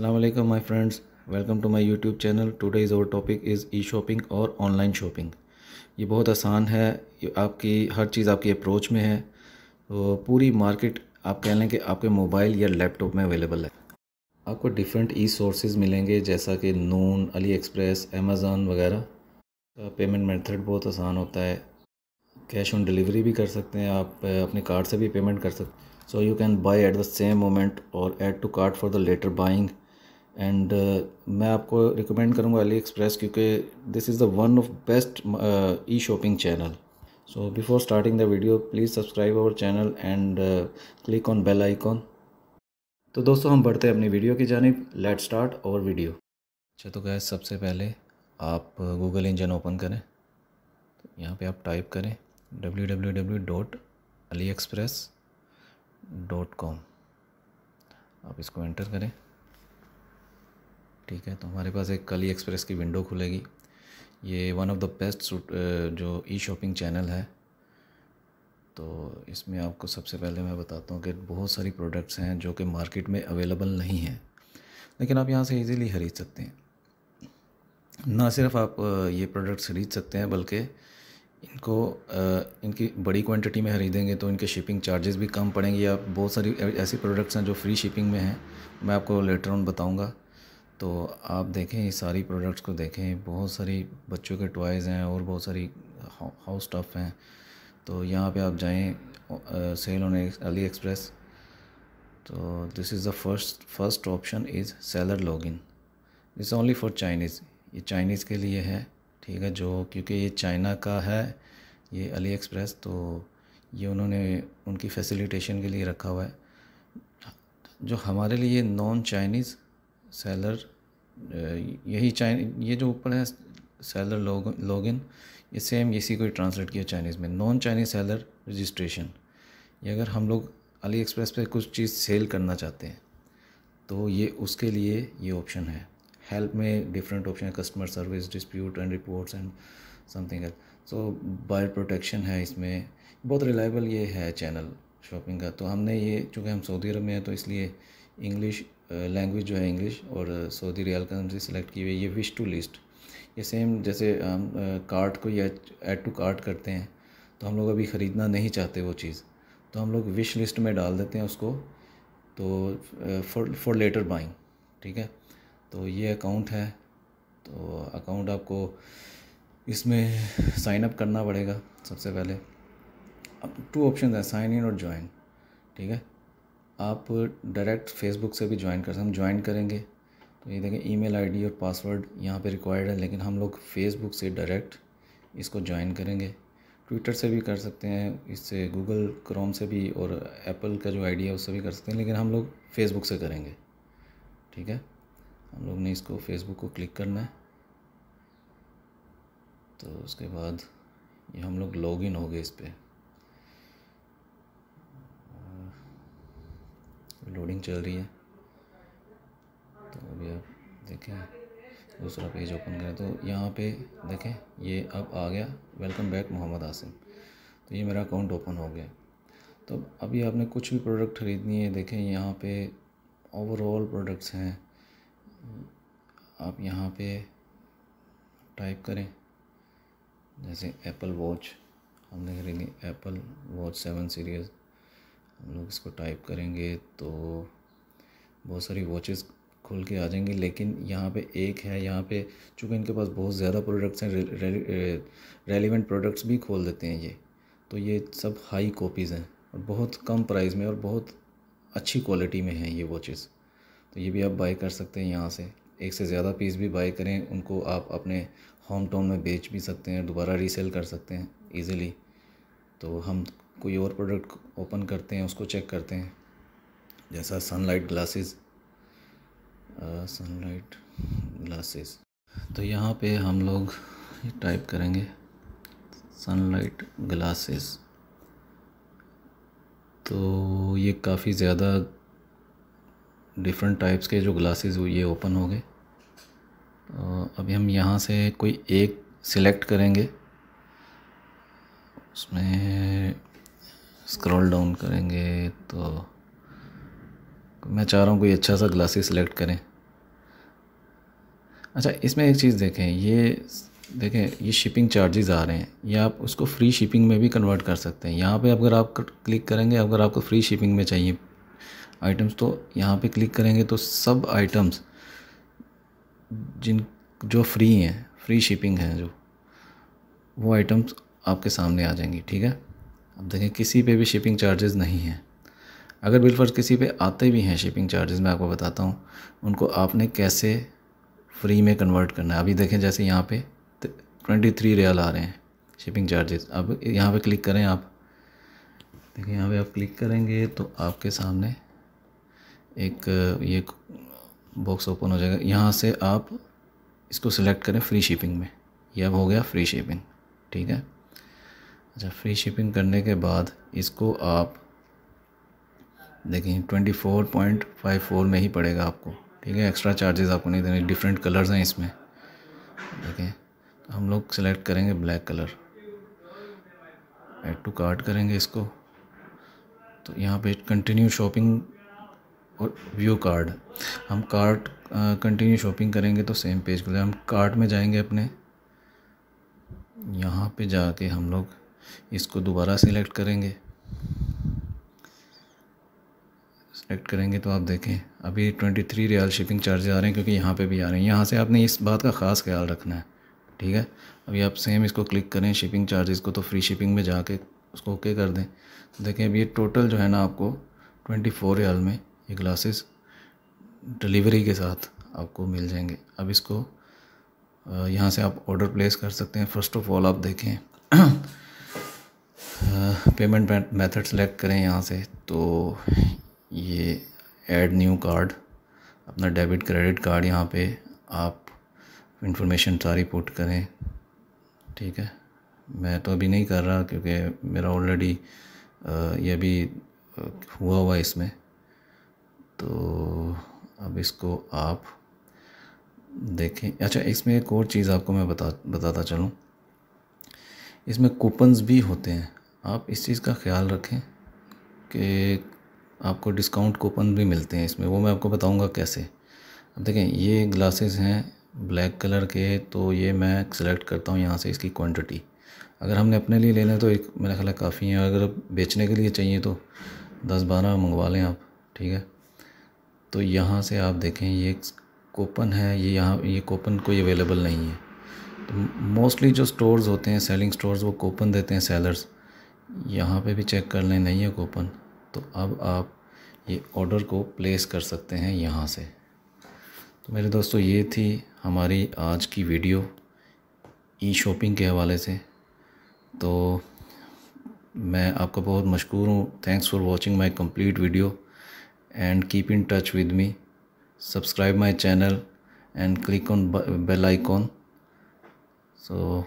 my friends welcome to my YouTube channel today is our topic is E shopping और online shopping ये बहुत आसान है आपकी हर चीज़ आपकी अप्रोच में है तो पूरी मार्केट आप कह लें कि आपके मोबाइल या लैपटॉप में अवेलेबल है आपको डिफरेंट ई सोर्सेज मिलेंगे जैसा कि नून अली एक्सप्रेस अमेज़ान वगैरह का पेमेंट मेथड बहुत आसान होता है कैश ऑन डिलीवरी भी कर सकते हैं आप अपने कार्ड से भी पेमेंट कर सकते हैं so you can buy at the same moment or add to cart for the later buying and uh, मैं आपको रिकमेंड करूँगा अली एक्सप्रेस क्योंकि this is the one of best E shopping channel so before starting the video please subscribe our channel and click on bell icon तो दोस्तों हम बढ़ते हैं अपनी वीडियो की जानब लेट स्टार्ट और वीडियो अच्छा तो गैस सबसे पहले आप गूगल इंजन ओपन करें तो यहाँ पर आप टाइप करें W W W dot Ali express dot com आप इसको एंटर करें ठीक है तो हमारे पास एक कली एक्सप्रेस की विंडो खुलेगी ये वन ऑफ द बेस्ट जो ई शॉपिंग चैनल है तो इसमें आपको सबसे पहले मैं बताता हूँ कि बहुत सारी प्रोडक्ट्स हैं जो कि मार्केट में अवेलेबल नहीं हैं लेकिन आप यहाँ से इजीली ख़रीद सकते हैं ना सिर्फ आप ये प्रोडक्ट्स खरीद सकते हैं बल्कि इनको इनकी बड़ी क्वांटिटी में ख़रीदेंगे तो इनके शिपिंग चार्जेस भी कम पड़ेंगे या बहुत सारी ऐसी प्रोडक्ट्स हैं जो फ्री शिपिंग में हैं मैं आपको लेटर ऑन बताऊंगा तो आप देखें ये सारी प्रोडक्ट्स को देखें बहुत सारी बच्चों के टॉयज़ हैं और बहुत सारी हाउस स्टफ़ हैं तो यहाँ पे आप जाएं सेल ऑन अली एक्सप्रेस तो this is the first first option is seller login this only for Chinese ये चाइनीज़ के लिए है ठीक है जो क्योंकि ये चाइना का है ये अली एक्सप्रेस तो ये उन्होंने उनकी फैसिलिटेशन के लिए रखा हुआ है जो हमारे लिए नॉन चाइनीज़ सेलर यही चाइन ये जो ऊपर है सेलर लॉग लॉगिन ये सेम इसी को ट्रांसलेट किया चाइनीज़ में नॉन चाइनीज़ सेलर रजिस्ट्रेशन ये अगर हम लोग अली एक्सप्रेस पे कुछ चीज़ सेल करना चाहते हैं तो ये उसके लिए ये ऑप्शन है help me different option customer service dispute and reports and something else buyer protection है इसमें बहुत रिलायबल ये है चैनल शॉपिंग का तो हमने ये चूँकि हम सऊदी अरब में हैं तो इसलिए इंग्लिश लैंग्वेज जो है इंग्लिश और सऊदी रियाल करेंसी सेलेक्ट की हुई है ये विश टू लिस्ट ये सेम जैसे हम कार्ट को या ऐड टू कार्ट करते हैं तो हम लोग अभी ख़रीदना नहीं चाहते वो चीज़ तो हम लोग विश लिस्ट में डाल देते हैं उसको तो फॉर फॉर लेटर बाइंग ठीक है तो ये अकाउंट है तो अकाउंट आपको इसमें साइन अप करना पड़ेगा सबसे पहले अब टू ऑप्शन है साइन इन और ज्वाइन ठीक है आप डायरेक्ट फेसबुक से भी ज्वाइन कर सकते हम ज्वाइन करेंगे तो ये देखें ईमेल आईडी और पासवर्ड यहाँ पे रिक्वायर्ड है लेकिन हम लोग फेसबुक से डायरेक्ट इसको ज्वाइन करेंगे ट्विटर से भी कर सकते हैं इससे गूगल क्रोम से भी और एप्पल का जो आईडी है उससे भी कर सकते हैं लेकिन हम लोग फेसबुक से करेंगे ठीक है हम लोग ने इसको फेसबुक को क्लिक करना है तो उसके बाद ये हम लोग लॉगिन हो गए इस पर लोडिंग चल रही है तो अभी आप देखें दूसरा पेज ओपन करें तो यहाँ पे देखें ये अब आ गया वेलकम बैक मोहम्मद आसिम तो ये मेरा अकाउंट ओपन हो गया तो अभी आपने कुछ भी प्रोडक्ट ख़रीदनी है देखें यहाँ पे ओवरऑल प्रोडक्ट्स हैं आप यहाँ पे टाइप करें जैसे एप्पल वॉच हमने खरीदी एप्पल वॉच सेवन सीरीज़ हम लोग इसको टाइप करेंगे तो बहुत सारी वॉचेस खुल के आ जाएंगे लेकिन यहाँ पे एक है यहाँ पे चूँकि इनके पास बहुत ज़्यादा प्रोडक्ट्स हैं रे, रे, रे, रेलिवेंट प्रोडक्ट्स भी खोल देते हैं ये तो ये सब हाई कॉपीज़ हैं और बहुत कम प्राइस में और बहुत अच्छी क्वालिटी में हैं ये वॉचेज़ तो ये भी आप बाई कर सकते हैं यहाँ से एक से ज़्यादा पीस भी बाई करें उनको आप अपने होम टाउन में बेच भी सकते हैं दोबारा रीसेल कर सकते हैं ईज़िली तो हम कोई और प्रोडक्ट ओपन करते हैं उसको चेक करते हैं जैसा सनलाइट ग्लासेस सनलाइट ग्लासेस तो यहाँ पे हम लोग टाइप करेंगे सनलाइट ग्लासेस तो ये काफ़ी ज़्यादा डिफरेंट टाइप्स के जो ग्लासेस हुई ये ओपन हो गए अभी हम यहाँ से कोई एक सिलेक्ट करेंगे उसमें स्क्रॉल डाउन करेंगे तो मैं चाह रहा हूँ कोई अच्छा सा ग्लासेस सिलेक्ट करें अच्छा इसमें एक चीज़ देखें ये देखें ये शिपिंग चार्जेस आ रहे हैं या आप उसको फ्री शिपिंग में भी कन्वर्ट कर सकते हैं यहाँ पे अगर आप क्लिक करेंगे अगर आपको फ्री शिपिंग में चाहिए आइटम्स तो यहाँ पे क्लिक करेंगे तो सब आइटम्स जिन जो फ्री हैं फ्री शिपिंग हैं जो वो आइटम्स आपके सामने आ जाएंगी ठीक है अब देखें किसी पे भी शिपिंग चार्जेस नहीं हैं अगर बिल किसी पे आते भी हैं शिपिंग चार्जेस मैं आपको बताता हूँ उनको आपने कैसे फ्री में कन्वर्ट करना है अभी देखें जैसे यहाँ पर ट्वेंटी थ्री रियल आ रहे हैं शिपिंग चार्जेस अब यहाँ पर क्लिक करें आप देखिए यहाँ पे आप क्लिक करेंगे तो आपके सामने एक ये बॉक्स ओपन हो जाएगा यहाँ से आप इसको सिलेक्ट करें फ्री शिपिंग में ये अब हो गया फ्री शिपिंग ठीक है अच्छा फ्री शिपिंग करने के बाद इसको आप देखें twenty four point five four में ही पड़ेगा आपको ठीक है एक्स्ट्रा चार्जेस आपको नहीं देने डिफरेंट कलर्स हैं इसमें देखें तो हम लोग सेलेक्ट करेंगे black colour add to cart करेंगे इसको तो यहाँ पे कंटिन्यू शॉपिंग और व्यू कार्ड हम कार्ट कंटिन्यू शॉपिंग करेंगे तो सेम पेज खुले हम कार्ट में जाएंगे अपने यहाँ पे जाके हम लोग इसको दोबारा सिलेक्ट करेंगे सेलेक्ट करेंगे तो आप देखें अभी twenty three riyal shipping charges आ रहे हैं क्योंकि यहाँ पे भी आ रहे हैं यहाँ से आपने इस बात का ख़ास ख्याल रखना है ठीक है अभी आप सेम इसको क्लिक करें शिपिंग चार्जेस को तो फ्री शिपिंग में जाके उसको ओके कर दें देखें अभी ये टोटल जो है ना आपको ट्वेंटी फोर रियाल में ये ग्लासेस डिलीवरी के साथ आपको मिल जाएंगे अब इसको यहाँ से आप ऑर्डर प्लेस कर सकते हैं फर्स्ट ऑफ ऑल आप देखें पेमेंट मेथड सेलेक्ट करें यहाँ से तो ये ऐड न्यू कार्ड अपना डेबिट क्रेडिट कार्ड यहाँ पे आप इंफॉर्मेशन सारी पुट करें ठीक है मैं तो अभी नहीं कर रहा क्योंकि मेरा ऑलरेडी ये अभी हुआ हुआ इसमें तो अब इसको आप देखें अच्छा इसमें एक और चीज़ आपको मैं बता बताता चलूँ इसमें कूपन्स भी होते हैं आप इस चीज़ का ख्याल रखें कि आपको डिस्काउंट कूपन भी मिलते हैं इसमें वो मैं आपको बताऊंगा कैसे अब देखें ये ग्लासेस हैं ब्लैक कलर के तो ये मैं सिलेक्ट करता हूँ यहाँ से इसकी क्वांटिटी अगर हमने अपने लिए लेना है तो एक मेरा ख्याल काफ़ी है अगर बेचने के लिए चाहिए तो दस बारह मंगवा लें आप ठीक है तो यहाँ से आप देखें ये कोपन है ये यहाँ ये कोपन कोई अवेलेबल नहीं है तो मोस्टली जो स्टोर्स होते हैं सेलिंग स्टोर्स वो कोपन देते हैं सेलर्स यहाँ पे भी चेक कर लें नहीं है कोपन तो अब आप ये ऑर्डर को प्लेस कर सकते हैं यहाँ से तो मेरे दोस्तों ये थी हमारी आज की वीडियो ई शॉपिंग के हवाले से तो मैं आपका बहुत मशहूर हूँ thanks for watching my complete video and keep in touch with me subscribe my channel and click on bell icon so